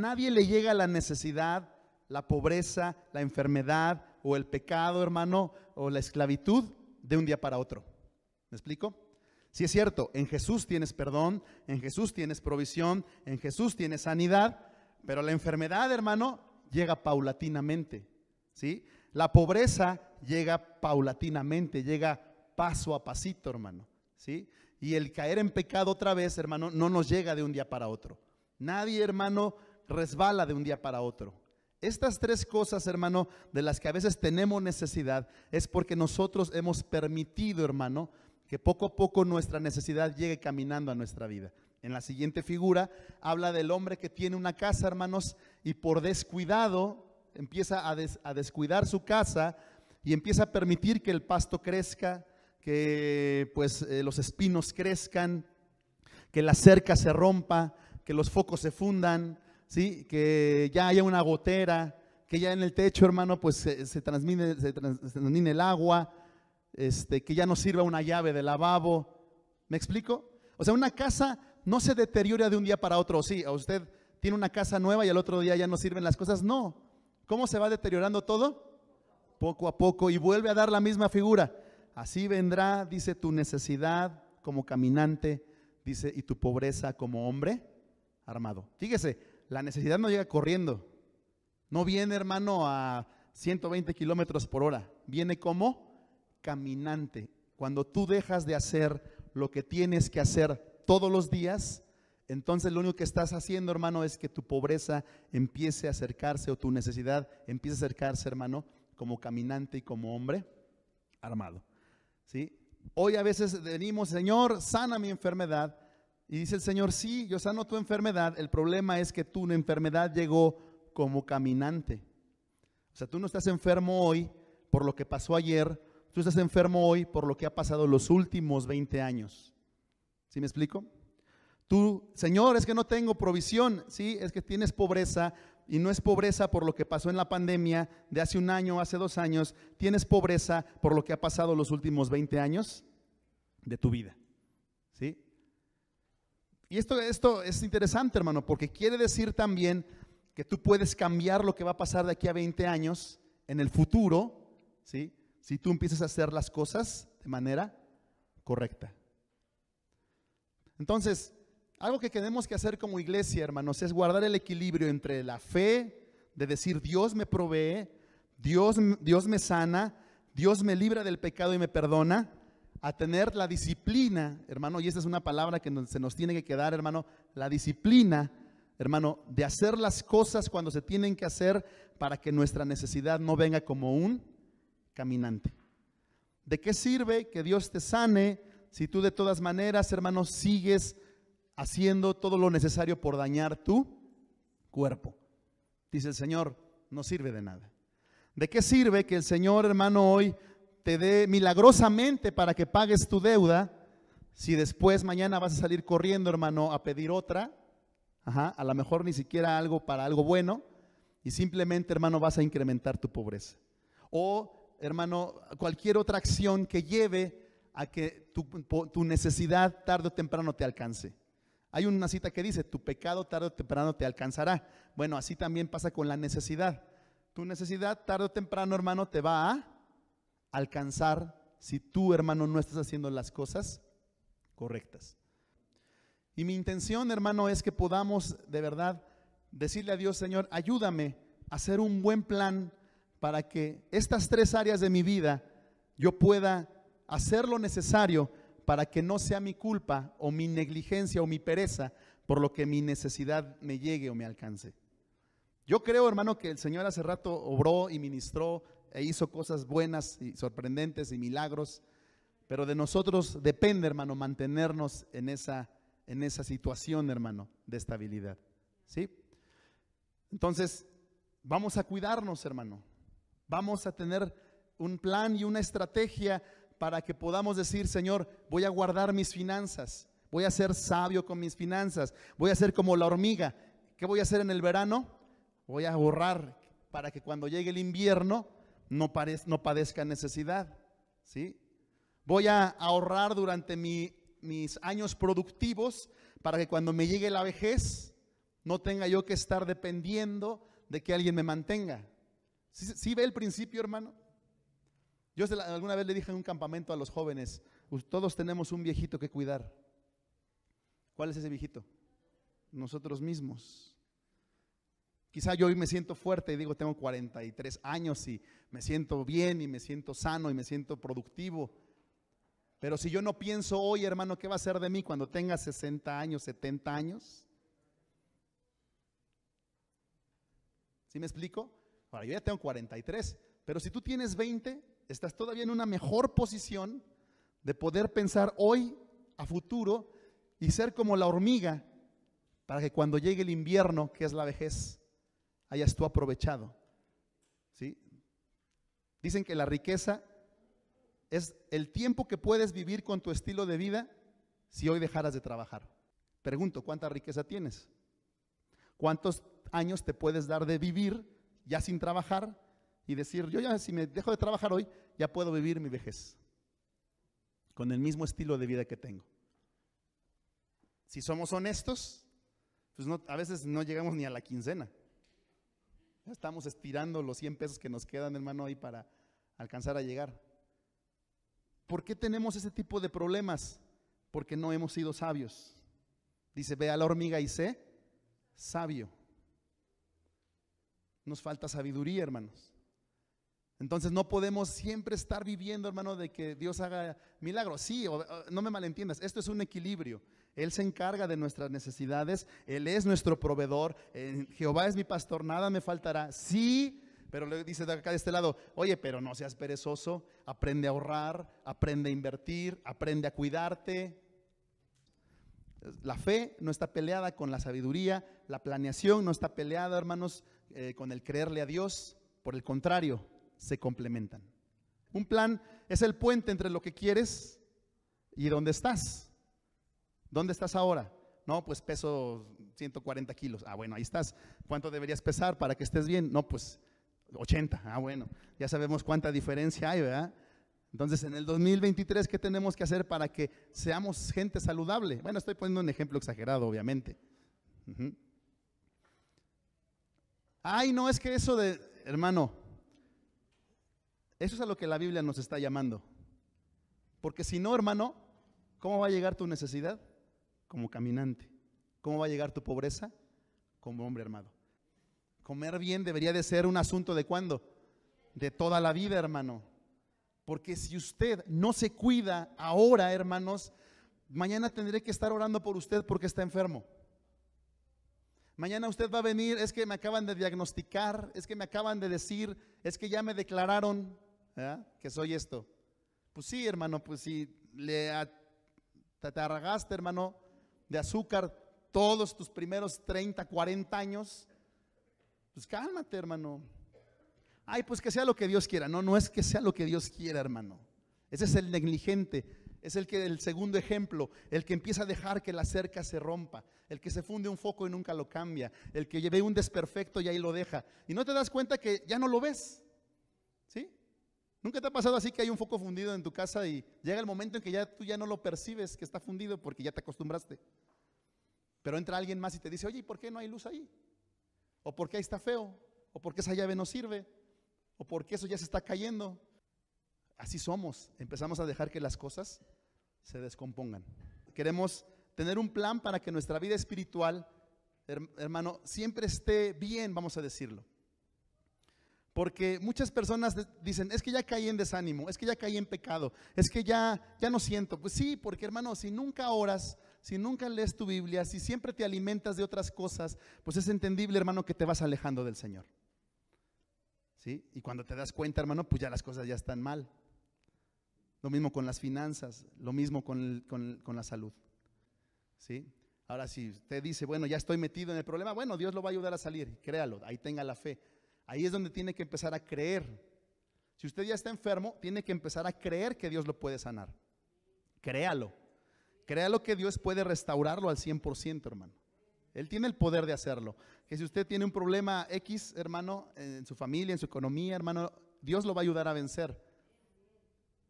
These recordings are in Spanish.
nadie le llega la necesidad, la pobreza, la enfermedad o el pecado, hermano, o la esclavitud de un día para otro. ¿Me explico? Si es cierto, en Jesús tienes perdón, en Jesús tienes provisión, en Jesús tienes sanidad, pero la enfermedad, hermano, llega paulatinamente. ¿Sí? La pobreza llega paulatinamente, llega paso a pasito, hermano. ¿Sí? Y el caer en pecado otra vez, hermano, no nos llega de un día para otro. Nadie, hermano, resbala de un día para otro. Estas tres cosas, hermano, de las que a veces tenemos necesidad, es porque nosotros hemos permitido, hermano, que poco a poco nuestra necesidad llegue caminando a nuestra vida. En la siguiente figura habla del hombre que tiene una casa, hermanos, y por descuidado empieza a, descuidar su casa y empieza a permitir que el pasto crezca, que pues eh, los espinos crezcan, que la cerca se rompa, que los focos se fundan, ¿sí? que ya haya una gotera, que ya en el techo, hermano, pues se, transmite, el agua, este, que ya no sirva una llave de lavabo. ¿Me explico? O sea, una casa no se deteriora de un día para otro. Sí, a usted tiene una casa nueva y al otro día ya no sirven las cosas. No. ¿Cómo se va deteriorando todo? Poco a poco y vuelve a dar la misma figura. Así vendrá, dice, tu necesidad como caminante, dice, y tu pobreza como hombre armado. Fíjese, la necesidad no llega corriendo. No viene, hermano, a 120 kilómetros por hora. Viene como caminante. Cuando tú dejas de hacer lo que tienes que hacer todos los días, entonces lo único que estás haciendo, hermano, es que tu pobreza empiece a acercarse o tu necesidad empiece a acercarse, hermano, como caminante y como hombre armado. ¿Sí? Hoy a veces venimos, Señor, sana mi enfermedad, y dice el Señor, sí, yo sano tu enfermedad. El problema es que tu enfermedad llegó como caminante. O sea, tú no estás enfermo hoy por lo que pasó ayer, tú estás enfermo hoy por lo que ha pasado los últimos 20 años. ¿Sí me explico? Tú, Señor, es que no tengo provisión, sí, es que tienes pobreza y no es pobreza por lo que pasó en la pandemia de hace un año, hace dos años, tienes pobreza por lo que ha pasado los últimos 20 años de tu vida. ¿Sí? Y esto, esto es interesante, hermano, porque quiere decir también que tú puedes cambiar lo que va a pasar de aquí a 20 años en el futuro, si tú empiezas a hacer las cosas de manera correcta. Entonces, algo que tenemos que hacer como iglesia, hermanos, es guardar el equilibrio entre la fe, de decir Dios me provee, Dios, Dios me sana, Dios me libra del pecado y me perdona, a tener la disciplina, hermano, y esa es una palabra que se nos tiene que quedar, hermano, la disciplina, hermano, de hacer las cosas cuando se tienen que hacer para que nuestra necesidad no venga como un caminante. ¿De qué sirve que Dios te sane si tú de todas maneras, hermano, sigues haciendo todo lo necesario por dañar tu cuerpo? Dice el Señor, no sirve de nada. ¿De qué sirve que el Señor, hermano, hoy te dé milagrosamente para que pagues tu deuda, si después mañana vas a salir corriendo, hermano, a pedir otra, a lo mejor ni siquiera algo para algo bueno, y simplemente, hermano, vas a incrementar tu pobreza. O, hermano, cualquier otra acción que lleve a que tu, tu necesidad tarde o temprano te alcance. Hay una cita que dice, tu pecado tarde o temprano te alcanzará. Bueno, así también pasa con la necesidad. Tu necesidad tarde o temprano, hermano, te va a alcanzar si tú, hermano, no estás haciendo las cosas correctas. Y mi intención, hermano, es que podamos de verdad decirle a Dios, Señor, ayúdame a hacer un buen plan para que estas tres áreas de mi vida yo pueda hacer lo necesario para que no sea mi culpa o mi negligencia o mi pereza por lo que mi necesidad me llegue o me alcance. Yo creo, hermano, que el Señor hace rato obró y ministró e hizo cosas buenas y sorprendentes y milagros, pero de nosotros depende, hermano, mantenernos en esa, en esa situación, hermano, de estabilidad. ¿Sí? Entonces, vamos a cuidarnos, hermano. Vamos a tener un plan y una estrategia para que podamos decir, Señor, voy a guardar mis finanzas, voy a ser sabio con mis finanzas, voy a ser como la hormiga. ¿Qué voy a hacer en el verano? Voy a ahorrar para que cuando llegue el invierno no, no padezca necesidad. ¿sí? Voy a ahorrar durante mis años productivos para que cuando me llegue la vejez no tenga yo que estar dependiendo de que alguien me mantenga. ¿Sí, ve el principio, hermano? Yo alguna vez le dije en un campamento a los jóvenes, todos tenemos un viejito que cuidar. ¿Cuál es ese viejito? Nosotros mismos. Quizá yo hoy me siento fuerte y digo, tengo 43 años y me siento bien y me siento sano y me siento productivo. Pero si yo no pienso hoy, hermano, ¿qué va a ser de mí cuando tenga 60 años, 70 años? ¿Sí me explico? Ahora, yo ya tengo 43, pero si tú tienes 20, estás todavía en una mejor posición de poder pensar hoy a futuro y ser como la hormiga para que cuando llegue el invierno, que es la vejez, hayas tú aprovechado. ¿Sí? Dicen que la riqueza es el tiempo que puedes vivir con tu estilo de vida si hoy dejaras de trabajar. Pregunto, ¿cuánta riqueza tienes? ¿Cuántos años te puedes dar de vivir ya sin trabajar y decir, yo ya si me dejo de trabajar hoy, ya puedo vivir mi vejez con el mismo estilo de vida que tengo? Si somos honestos, pues a veces no llegamos ni a la quincena. Ya estamos estirando los 100 pesos que nos quedan, hermano, ahí para alcanzar a llegar. ¿Por qué tenemos ese tipo de problemas? Porque no hemos sido sabios. Dice, ve a la hormiga y sé sabio. Nos falta sabiduría, hermanos. Entonces no podemos siempre estar viviendo, hermano, de que Dios haga milagros. Sí, no me malentiendas, esto es un equilibrio. Él se encarga de nuestras necesidades, Él es nuestro proveedor, Jehová es mi pastor, nada me faltará. Sí, pero le dice de acá de este lado, oye, pero no seas perezoso, aprende a ahorrar, aprende a invertir, aprende a cuidarte. La fe no está peleada con la sabiduría, la planeación no está peleada, hermanos, eh, con el creerle a Dios, por el contrario, se complementan. Un plan es el puente entre lo que quieres y donde estás. ¿Dónde estás ahora? No, pues peso 140 kilos. Ah, bueno, ahí estás. ¿Cuánto deberías pesar para que estés bien? No, pues 80. Ah, bueno, ya sabemos cuánta diferencia hay, ¿verdad? Entonces, en el 2023, ¿qué tenemos que hacer para que seamos gente saludable? Bueno, estoy poniendo un ejemplo exagerado, obviamente. Ay, no, es que eso de, hermano, eso es a lo que la Biblia nos está llamando. Porque si no, hermano, ¿cómo va a llegar tu necesidad? como caminante. ¿Cómo va a llegar tu pobreza? Como hombre armado. Comer bien debería de ser un asunto de cuándo? De toda la vida, hermano. Porque si usted no se cuida ahora, hermanos, mañana tendré que estar orando por usted porque está enfermo. Mañana usted va a venir, es que me acaban de diagnosticar, es que me acaban de decir, es que ya me declararon que soy esto. Pues sí, hermano, pues si le arragaste, hermano, de azúcar todos tus primeros 30, 40 años, pues cálmate, hermano. Ay, pues que sea lo que Dios quiera. No, no es que sea lo que Dios quiera, hermano. Ese es el negligente. Es el que el segundo ejemplo, el que empieza a dejar que la cerca se rompa, el que se funde un foco y nunca lo cambia, el que lleve un desperfecto y ahí lo deja. Y no te das cuenta que ya no lo ves. ¿Nunca te ha pasado así que hay un foco fundido en tu casa y llega el momento en que ya tú ya no lo percibes que está fundido porque ya te acostumbraste? Pero entra alguien más y te dice, oye, ¿y por qué no hay luz ahí? ¿O por qué ahí está feo? ¿O por qué esa llave no sirve? ¿O por qué eso ya se está cayendo? Así somos, empezamos a dejar que las cosas se descompongan. Queremos tener un plan para que nuestra vida espiritual, hermano, siempre esté bien, vamos a decirlo. Porque muchas personas dicen, es que ya caí en desánimo, es que ya caí en pecado, es que ya, ya no siento. Pues sí, porque hermano, si nunca oras, si nunca lees tu Biblia, si siempre te alimentas de otras cosas, pues es entendible, hermano, que te vas alejando del Señor. ¿Sí? Y cuando te das cuenta, hermano, pues ya las cosas ya están mal. Lo mismo con las finanzas, lo mismo con, la salud. ¿Sí? Ahora, si usted dice, bueno, ya estoy metido en el problema, bueno, Dios lo va a ayudar a salir, créalo, ahí tenga la fe Ahí es donde tiene que empezar a creer. Si usted ya está enfermo, tiene que empezar a creer que Dios lo puede sanar. Créalo. Créalo que Dios puede restaurarlo al 100%, hermano. Él tiene el poder de hacerlo. Que si usted tiene un problema X, hermano, en su familia, en su economía, hermano, Dios lo va a ayudar a vencer.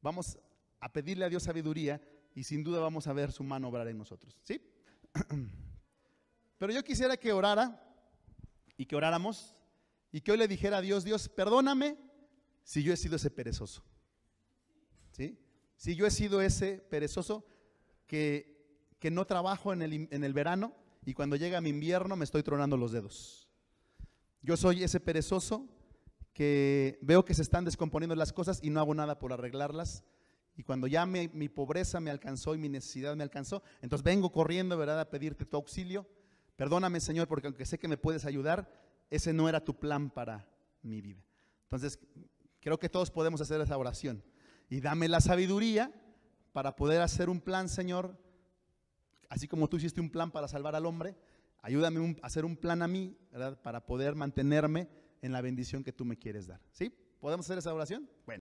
Vamos a pedirle a Dios sabiduría y sin duda vamos a ver su mano obrar en nosotros. ¿Sí? Pero yo quisiera que orara y que oráramos y que hoy le dijera a Dios, Dios, perdóname si yo he sido ese perezoso. ¿Sí? Si yo he sido ese perezoso que, que no trabajo en el, verano y cuando llega mi invierno me estoy tronando los dedos. Yo soy ese perezoso que veo que se están descomponiendo las cosas y no hago nada por arreglarlas. Y cuando ya mi, mi, pobreza me alcanzó y mi necesidad me alcanzó, entonces vengo corriendo, ¿verdad?, a pedirte tu auxilio. Perdóname, Señor, porque aunque sé que me puedes ayudar, ese no era tu plan para mi vida. Entonces, creo que todos podemos hacer esa oración. Y dame la sabiduría para poder hacer un plan, Señor, así como tú hiciste un plan para salvar al hombre, ayúdame a hacer un plan a mí, ¿verdad? Para poder mantenerme en la bendición que tú me quieres dar. ¿Sí? ¿Podemos hacer esa oración? Bueno.